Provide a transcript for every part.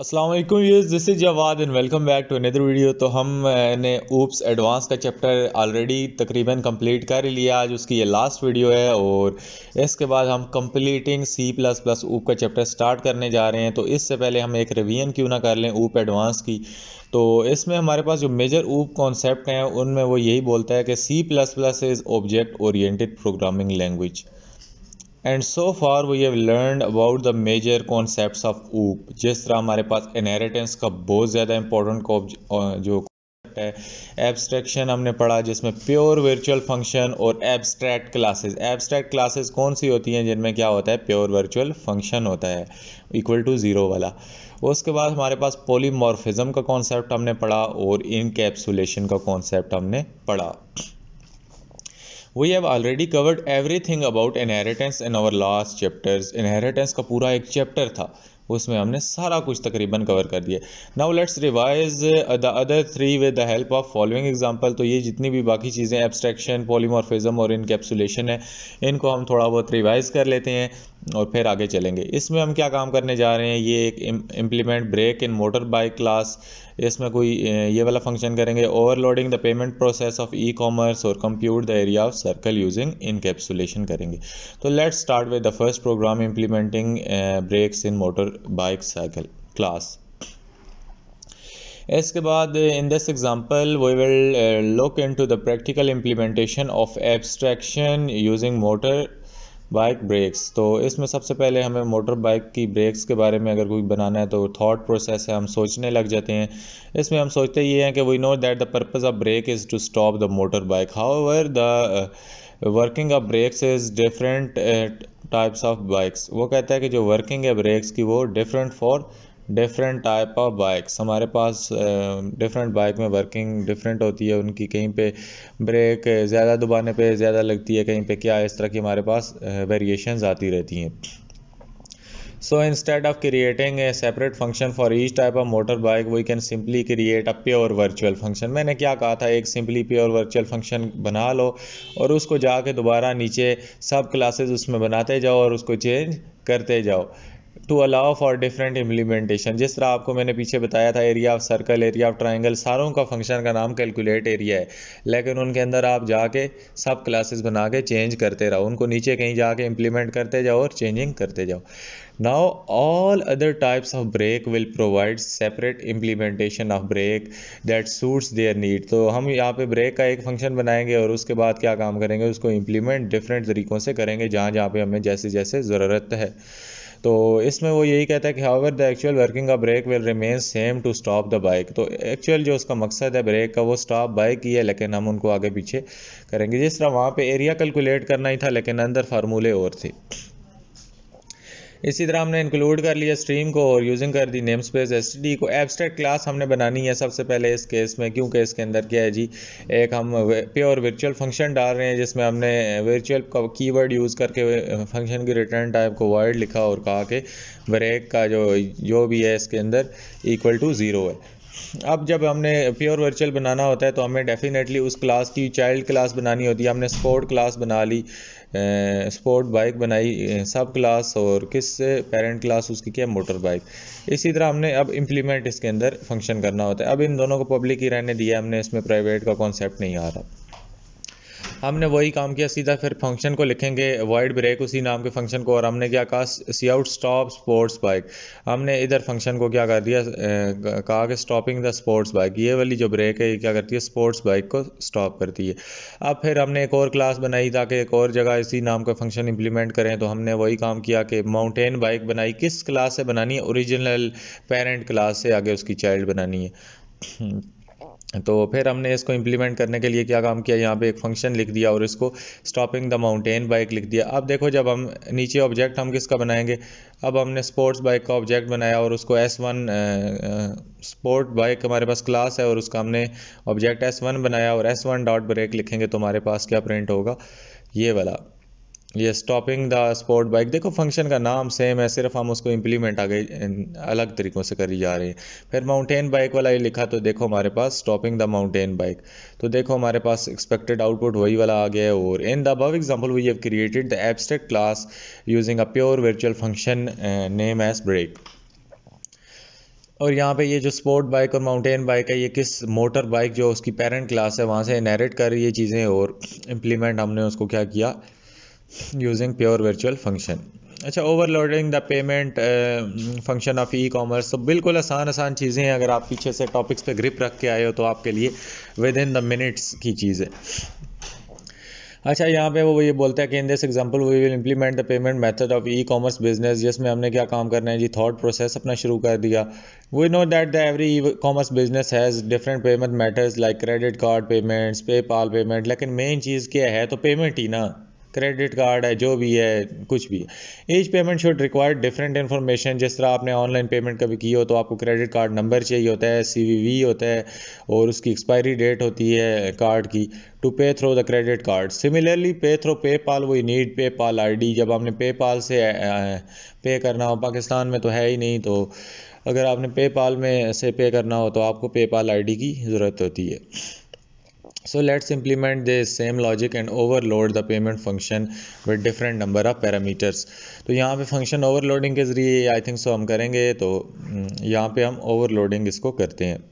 असलम यूज़ this is Jawad and welcome back to another video तो हमने ओप्स एडवांस का चैप्टर ऑलरेडी तकरीबन कंप्लीट कर लिया आज उसकी ये लास्ट वीडियो है और इसके बाद हम कंप्लीटिंग सी प्लस प्लस ऊप का चैप्टर स्टार्ट करने जा रहे हैं तो इससे पहले हम एक रिवीजन क्यों ना कर लें ऊप एडवांस की तो इसमें हमारे पास जो मेजर ऊप कॉन्सेप्ट हैं उनमें वो यही बोलता है कि C plus plus is object oriented programming language and so far we have learn about the major concept of OOP जिस तरह हमारे पास इनहेरिटेंस का बहुत ज़्यादा इंपॉर्टेंट जो है एब्स्ट्रैक्शन हमने पढ़ा जिसमें प्योर वर्चुअल फंक्शन और एब्स्ट्रैक्ट क्लासेस एब्स्ट्रैक्ट क्लासेस कौन सी होती हैं जिनमें क्या होता है प्योर वर्चुअल फंक्शन होता है इक्वल टू ज़ीरो वाला उसके बाद हमारे पास पोलीमॉर्फिज्म का कॉन्सेप्ट हमने पढ़ा और इनकेप्सुलेशन का कॉन्सेप्ट हमने पढ़ा we have already covered everything about inheritance in our last chapters inheritance का पूरा एक चैप्टर था उसमें हमने सारा कुछ तकरीबन कवर कर दिया now let's revise the other three with the help of following example तो ये जितनी भी बाकी चीज़ें एब्स्ट्रैक्शन पॉलीमॉर्फिज्म और इनकेप्सुलेशन है इनको हम थोड़ा बहुत रिवाइज कर लेते हैं और फिर आगे चलेंगे इसमें हम क्या काम करने जा रहे हैं ये एक implement brake in motor bike class इसमें कोई ये वाला फंक्शन करेंगे overloading the payment process of e commerce और compute the area of circle using encapsulation करेंगे तो let's start with the first program implementing brakes in motor bike cycle class इसके बाद in this example we will look into the practical implementation of abstraction using motor bike brakes तो इसमें सबसे पहले हमें motor bike की breaks के बारे में अगर कोई बनाना है तो थॉट प्रोसेस है हम सोचने लग जाते हैं इसमें हम सोचते ये हैं कि we know that the purpose of brake is to stop the motor bike however the working of brakes is different types of bikes वो कहता है कि जो वर्किंग है ब्रेक्स की वो different for different type of bikes हमारे पास डिफरेंट बाइक में वर्किंग डिफरेंट होती है उनकी कहीं पे ब्रेक ज़्यादा दबाने पे ज़्यादा लगती है कहीं पे क्या इस तरह की हमारे पास वेरिएशन आती रहती हैं so instead of creating a separate function for each type of motor bike we can simply create a pure virtual function मैंने क्या कहा था एक सिंपली प्योर वर्चुअल फंक्शन बना लो और उसको जाके दोबारा नीचे सब क्लासेस उसमें बनाते जाओ और उसको चेंज करते जाओ to allow for different implementation जिस तरह आपको मैंने पीछे बताया था area of circle area of triangle सारों का फंक्शन का नाम कैलकुलेट एरिया है लेकिन उनके अंदर आप जाके सब क्लासेस बना के चेंज करते रहो उनको नीचे कहीं जाके इम्प्लीमेंट करते जाओ और चेंजिंग करते जाओ now all other types of brake will provide separate implementation of brake that suits their need तो हम यहाँ पे ब्रेक का एक फंक्शन बनाएंगे और उसके बाद क्या काम करेंगे उसको इम्प्लीमेंट डिफरेंट तरीक़ों से करेंगे जहाँ जहाँ पे हमें जैसे जैसे ज़रूरत है तो इसमें वो यही कहता है कि हावर द एक्चुअल वर्किंग का brake will remain same to stop the bike तो एक्चुअल जो उसका मकसद है ब्रेक का वो स्टॉप बाइक ही है लेकिन हम उनको आगे पीछे करेंगे जिस तरह वहाँ पर एरिया कैलकुलेट करना ही था लेकिन अंदर फार्मूले और थे इसी तरह हमने इंक्लूड कर लिया स्ट्रीम को और यूजिंग कर दी नेम स्पेस एस को एबस्ट्रैक्ट क्लास हमने बनानी है सबसे पहले इस केस में क्योंकि इसके अंदर क्या है जी एक हम प्योर वर्चुअल फंक्शन डाल रहे हैं जिसमें हमने वर्चुअल की वर्ड यूज़ करके फंक्शन की रिटर्न टाइप को वर्ड लिखा और कहा कि ब्रेक का जो जो भी है इसके अंदर इक्वल टू ज़ीरो है अब जब हमने प्योर वर्चुअल बनाना होता है तो हमें डेफिनेटली उस क्लास की चाइल्ड क्लास बनानी होती है हमने स्पोर्ट क्लास बना ली स्पोर्ट बाइक बनाई सब क्लास और किस पेरेंट क्लास उसकी क्या मोटर बाइक इसी तरह हमने अब इम्प्लीमेंट इसके अंदर फंक्शन करना होता है अब इन दोनों को पब्लिक ही रहने दिया हमने इसमें प्राइवेट का कॉन्सेप्ट नहीं आ रहा हमने वही काम किया सीधा फिर फंक्शन को लिखेंगे वाइड ब्रेक उसी नाम के फंक्शन को और हमने क्या कहा cout stop sports bike हमने इधर फंक्शन को क्या कर दिया कहा कि स्टॉपिंग द स्पोर्ट्स बाइक ये वाली जो ब्रेक है ये क्या करती है स्पोर्ट्स बाइक को स्टॉप करती है अब फिर हमने एक और क्लास बनाई ताकि एक और जगह इसी नाम का फंक्शन इंप्लीमेंट करें तो हमने वही काम किया कि माउंटेन बाइक बनाई किस क्लास से बनानी है ओरिजिनल पेरेंट क्लास से आगे उसकी चाइल्ड बनानी है तो फिर हमने इसको इम्प्लीमेंट करने के लिए क्या काम किया यहाँ पे एक फंक्शन लिख दिया और इसको स्टॉपिंग द माउंटेन बाइक लिख दिया अब देखो जब हम नीचे ऑब्जेक्ट हम किसका बनाएंगे अब हमने स्पोर्ट्स बाइक का ऑब्जेक्ट बनाया और उसको एस वन स्पोर्ट बाइक हमारे पास क्लास है और उसका हमने ऑब्जेक्ट एस वन बनाया और एस वन डॉट ब्रेक लिखेंगे तो हमारे पास क्या प्रिंट होगा ये वाला ये स्टॉपिंग द स्पोर्ट बाइक देखो फंक्शन का नाम सेम है सिर्फ हम उसको इम्प्लीमेंट आगे अलग तरीक़ों से करी जा रही है फिर माउंटेन बाइक वाला ये लिखा तो देखो हमारे पास स्टॉपिंग द माउंटेन बाइक तो देखो हमारे पास एक्सपेक्टेड आउटपुट वही वाला आ गया है और in the above example we have created the abstract class using a pure virtual function name as brake और यहाँ पे ये जो स्पोर्ट बाइक और माउंटेन बाइक है ये किस मोटर बाइक जो उसकी पेरेंट क्लास है वहाँ से इनहेरिट कर ये चीज़ें और इम्प्लीमेंट हमने उसको क्या किया यूजिंग प्योर वर्चुअल फंक्शन अच्छा overloading the payment function of e commerce तो बिल्कुल आसान आसान चीज़ें हैं अगर आप पीछे से टॉपिक्स पे ग्रिप रख के आए हो तो आपके लिए विद इन द मिनट्स की चीज़ है अच्छा यहाँ पे वो ये बोलता है कि in this example we will implement the payment method of e commerce business जिसमें हमने क्या काम करना है जी थॉट प्रोसेस अपना शुरू कर दिया we know that the every e commerce business has different payment matters like credit card payments pay payment लेकिन मेन चीज़ क्या है तो पेमेंट ही ना क्रेडिट कार्ड है जो भी है कुछ भी as payment should require different information जिस तरह आपने ऑनलाइन पेमेंट कभी की हो तो आपको क्रेडिट कार्ड नंबर चाहिए होता है सी होता है और उसकी एक्सपायरी डेट होती है कार्ड की to pay through the credit card similarly pay through PayPal वो नीड पे पाल आई जब आपने पे पाल से पे करना हो पाकिस्तान में तो है ही नहीं तो अगर आपने पे पाल में से पे करना हो तो आपको पे पाल आई की ज़रूरत होती है So let's implement this same logic and overload the payment function with different number of parameters. to yahan pe function overloading ke zariye I think so hum karenge to yahan pe hum overloading isko karte hain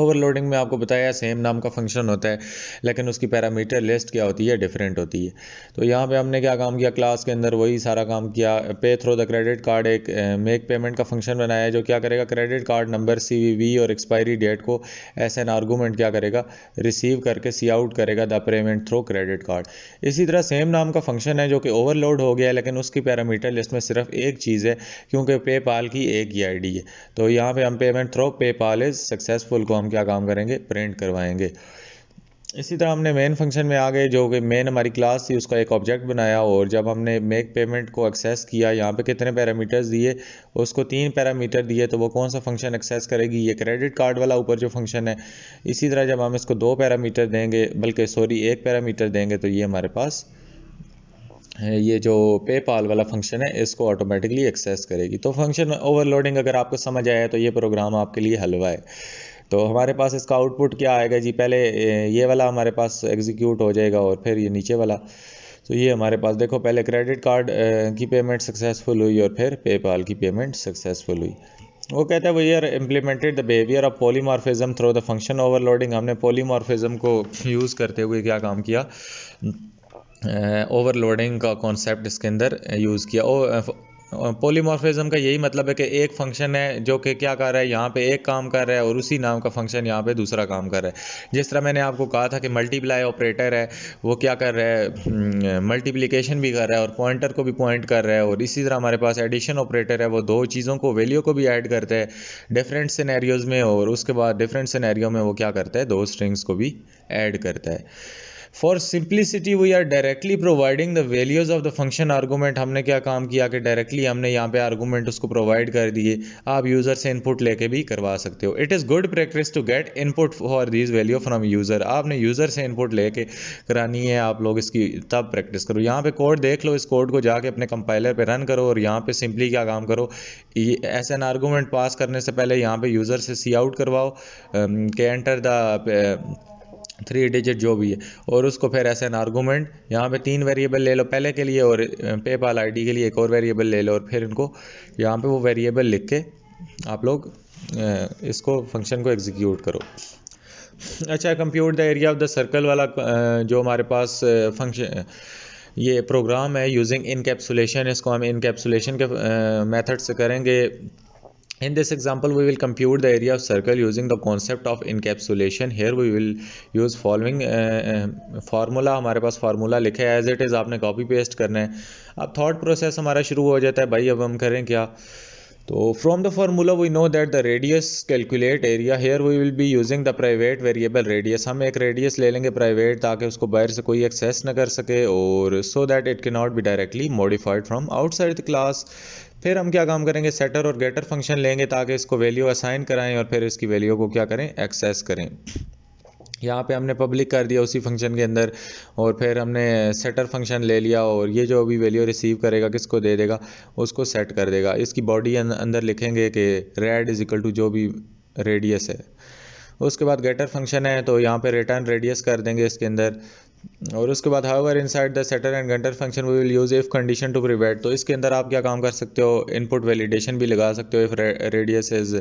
overloading में आपको बताया same नाम का function होता है लेकिन उसकी parameter list क्या होती है डिफरेंट होती है तो यहाँ पे हमने क्या काम किया क्लास के अंदर वही सारा काम किया pay through the credit card एक मेक पेमेंट का फंक्शन बनाया है जो क्या करेगा क्रेडिट कार्ड नंबर सी और एक्सपायरी डेट को एस एन आर्गूमेंट क्या करेगा रिसीव करके सी आउट करेगा the payment through credit card इसी तरह सेम नाम का फंक्शन है जो कि ओवरलोड हो गया लेकिन उसकी पैरामीटर लिस्ट में सिर्फ एक चीज़ है क्योंकि पे की एक ही आई है तो यहाँ पे हम payment through pay is successful variable को हम क्या काम करेंगे प्रिंट करवाएंगे इसी तरह हमने मेन फंक्शन में आ गए जो कि मेन हमारी क्लास थी उसका एक ऑब्जेक्ट बनाया और जब हमने मेक पेमेंट को एक्सेस किया यहाँ पे कितने पैरामीटर्स दिए उसको तीन पैरामीटर दिए तो वो कौन सा फंक्शन एक्सेस करेगी ये क्रेडिट कार्ड वाला ऊपर जो फंक्शन है इसी तरह जब हम इसको दो पैरामीटर देंगे बल्कि सॉरी एक पैरामीटर देंगे तो ये हमारे पास ये जो पेपाल वाला फंक्शन है इसको ऑटोमेटिकली एक्सेस करेगी तो फंक्शन ओवरलोडिंग अगर आपको समझ आया तो ये प्रोग्राम आपके लिए हलवा है तो हमारे पास इसका आउटपुट क्या आएगा जी पहले ये वाला हमारे पास एग्जीक्यूट हो जाएगा और फिर ये नीचे वाला तो ये हमारे पास देखो पहले क्रेडिट कार्ड की पेमेंट सक्सेसफुल हुई और फिर पेपाल की पेमेंट सक्सेसफुल हुई वो कहते हैं वो you're implemented the behaviour of polymorphism through the function overloading हमने पोलीमार्फिज्म को यूज़ करते हुए क्या काम किया ओवरलोडिंग uh, का कॉन्सेप्ट इसके अंदर यूज़ किया पोलीमॉर्फिज्म का यही मतलब है कि एक फंक्शन है जो कि क्या कर रहा है यहाँ पे एक काम कर रहा है और उसी नाम का फंक्शन यहाँ पे दूसरा काम कर रहा है जिस तरह मैंने आपको कहा था कि मल्टीप्लाई ऑपरेटर है वो क्या कर रहा है मल्टीप्लिकेशन हम्म, भी कर रहा है और पॉइंटर को भी पॉइंट कर रहा है और इसी तरह हमारे पास एडिशन ऑपरेटर है वो दो चीज़ों को वैल्यू को भी ऐड करता है डिफरेंट सिनेरियोज़ में और उसके बाद डिफरेंट सिनेरियो में वो क्या करता है दो स्ट्रिंग्स को भी ऐड करता है for simplicity we are directly providing the values of the function argument हमने क्या काम किया कि डायरेक्टली हमने यहाँ पे आर्गूमेंट उसको प्रोवाइड कर दिए आप यूज़र से इनपुट लेके भी करवा सकते हो it is good practice to get input for this value from user आपने यूज़र से इनपुट लेके करानी है आप लोग इसकी तब प्रैक्टिस करो यहाँ पे कोड देख लो इस कोड को जाके अपने कंपाइलर पे रन करो और यहाँ पे सिंपली क्या काम करो एस एन आर्गूमेंट पास करने से पहले यहाँ पे यूज़र से सी आउट करवाओ के एंटर द थ्री डिजिट जो भी है और उसको फिर ऐसे एन आर्गूमेंट यहाँ पे तीन वेरिएबल ले लो पहले के लिए और पेपाल आईडी के लिए एक और वेरिएबल ले लो और फिर इनको यहाँ पे वो वेरिएबल लिख के आप लोग इसको फंक्शन को एग्जीक्यूट करो अच्छा compute the area of the circle वाला जो हमारे पास फंक्शन ये प्रोग्राम है यूजिंग इनकेप्सुलेशन इसको हम इनकेप्सुलेशन के मेथड से करेंगे In this example, we will compute the area of circle using the concept of encapsulation. Here we will use following uh, uh formula. हमारे पास फार्मूला लिखा है एज इट इज़ आपने copy paste करना है अब थॉट प्रोसेस हमारा शुरू हो जाता है भाई अब हम करें क्या तो from the formula we know that the radius calculate area here we will be using the private variable radius हम एक रेडियस ले लेंगे प्राइवेट ताकि उसको बाहर से कोई एक्सेस ना कर सके और so that it can not be directly modified from outside the class फिर हम क्या काम करेंगे सेटर और गेटर फंक्शन लेंगे ताकि इसको वैल्यू असाइन कराएं और फिर इसकी वैल्यू को क्या करें एक्सेस करें यहाँ पे हमने पब्लिक कर दिया उसी फंक्शन के अंदर और फिर हमने सेटर फंक्शन ले लिया और ये जो अभी वैल्यू रिसीव करेगा किसको दे देगा उसको सेट कर देगा इसकी बॉडी अंदर लिखेंगे कि रेड इज इक्वल टू जो भी रेडियस है उसके बाद गेटर फंक्शन है तो यहाँ पे रिटर्न रेडियस कर देंगे इसके अंदर और उसके बाद however inside the setter and getter function we will use if condition to prevent तो इसके अंदर आप क्या काम कर सकते हो इनपुट वैलिडेशन भी लगा सकते हो if radius is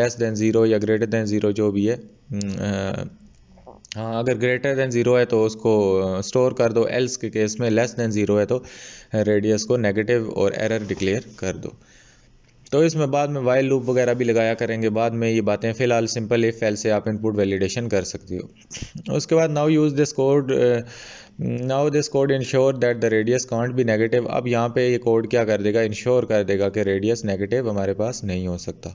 less than zero या ग्रेटर देन ज़ीरो जो भी है mm, uh, हाँ अगर ग्रेटर देन ज़ीरो है तो उसको स्टोर uh, कर दो एल्स के केस में लेस देन ज़ीरो है तो रेडियस को नेगेटिव और एरर डिक्लेयर कर दो तो इसमें बाद में वाइल लूप वगैरह भी लगाया करेंगे बाद में ये बातें फिलहाल सिंपल एफ फैल से आप इनपुट वैलिडेशन कर सकती हो उसके बाद now use this code now this code ensure that the radius can't भी नेगेटिव अब यहाँ पे ये कोड क्या कर देगा इंश्योर कर देगा कि रेडियस नेगेटिव हमारे पास नहीं हो सकता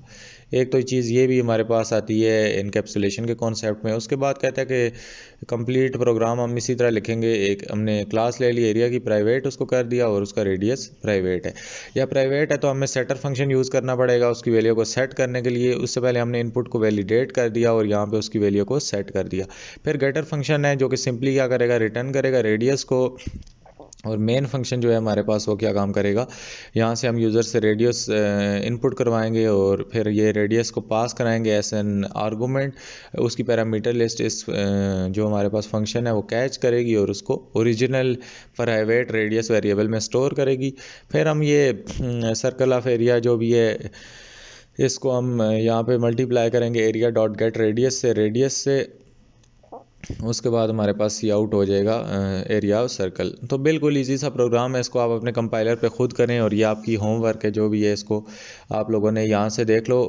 एक तो चीज़ ये भी हमारे पास आती है इनकेप्सुलेशन के कॉन्सेप्ट में उसके बाद कहता है कि कंप्लीट प्रोग्राम हम इसी तरह लिखेंगे एक हमने क्लास ले ली एरिया की प्राइवेट उसको कर दिया और उसका रेडियस प्राइवेट है या प्राइवेट है तो हमें सेटर फंक्शन यूज़ करना पड़ेगा उसकी वैल्यू को सेट करने के लिए उससे पहले हमने इनपुट को वैलिडेट कर दिया और यहाँ पर उसकी वैल्यू को सेट कर दिया फिर गेटर फंक्शन है जो कि सिंपली क्या करेगा रिटर्न करेगा करेगा रेडियस को और मेन फंक्शन जो है हमारे पास वो क्या काम करेगा यहाँ से हम यूज़र से रेडियस इनपुट करवाएंगे और फिर ये रेडियस को पास कराएंगे एस एन आर्गूमेंट उसकी पैरामीटर लिस्ट इस जो हमारे पास फंक्शन है वो कैच करेगी और उसको ओरिजिनल प्राइवेट रेडियस वेरिएबल में स्टोर करेगी फिर हम ये सर्कल ऑफ एरिया जो भी है इसको हम यहाँ पे मल्टीप्लाई करेंगे एरिया डॉट गेट रेडियस से रेडियस से उसके बाद हमारे पास सी आउट हो जाएगा एरिया सर्कल तो बिल्कुल इजी सा प्रोग्राम है इसको आप अपने कंपाइलर पे खुद करें और ये आपकी होमवर्क है जो भी है इसको आप लोगों ने यहाँ से देख लो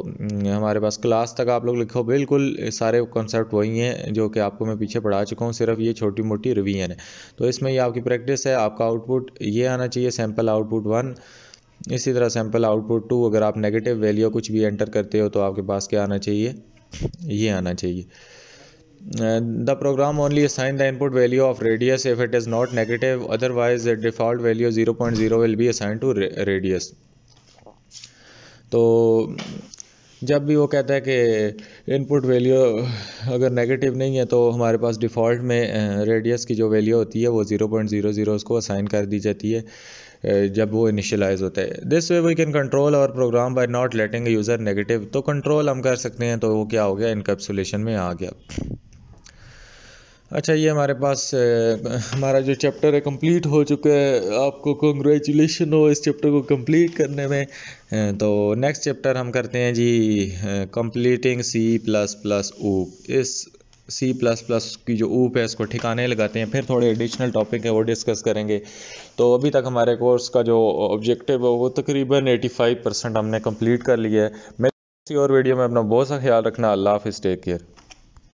हमारे पास क्लास तक आप लोग लिखो बिल्कुल सारे कॉन्सेप्ट वही हैं जो कि आपको मैं पीछे पढ़ा चुका हूँ सिर्फ ये छोटी मोटी रिवीजन है तो इसमें ये आपकी प्रैक्टिस है आपका आउटपुट ये आना चाहिए सैम्पल आउटपुट वन इसी तरह सैम्पल आउटपुट टू अगर आप नेगेटिव वैल्यू कुछ भी एंटर करते हो तो आपके पास क्या आना चाहिए ये आना चाहिए Uh, the program only the the input value of radius if it is not negative otherwise the default value 0, 0.0 will be assigned to radius तो जब भी वो कहता है कि इनपुट वैल्यू अगर नेगेटिव नहीं है तो हमारे पास डिफ़ॉल्ट में रेडियस uh, की जो वैल्यू होती है वो ज़ीरो पॉइंट ज़ीरो ज़ीरो उसको असाइन कर दी जाती है uh, जब वो इनिशलाइज होता है this way we can control our program by not letting user negative तो कंट्रोल हम कर सकते हैं तो वो क्या हो गया इनकेप्सुलेशन में आ गया अच्छा ये हमारे पास हमारा जो चैप्टर है कंप्लीट हो चुका है आपको कॉन्ग्रेचुलेशन हो इस चैप्टर को कंप्लीट करने में तो नेक्स्ट चैप्टर हम करते हैं जी completing C plus plus OOP इस सी प्लस प्लस की जो ऊप है इसको ठिकाने लगाते हैं फिर थोड़े एडिशनल टॉपिक है वो डिस्कस करेंगे तो अभी तक हमारे कोर्स का जो ऑब्जेक्टिव है वो तकरीबन एटी परसेंट हमने कम्प्लीट कर लिया है मेरे और वीडियो में अपना बहुत सा ख्याल रखना अल्लाह हाफ़ टेक केयर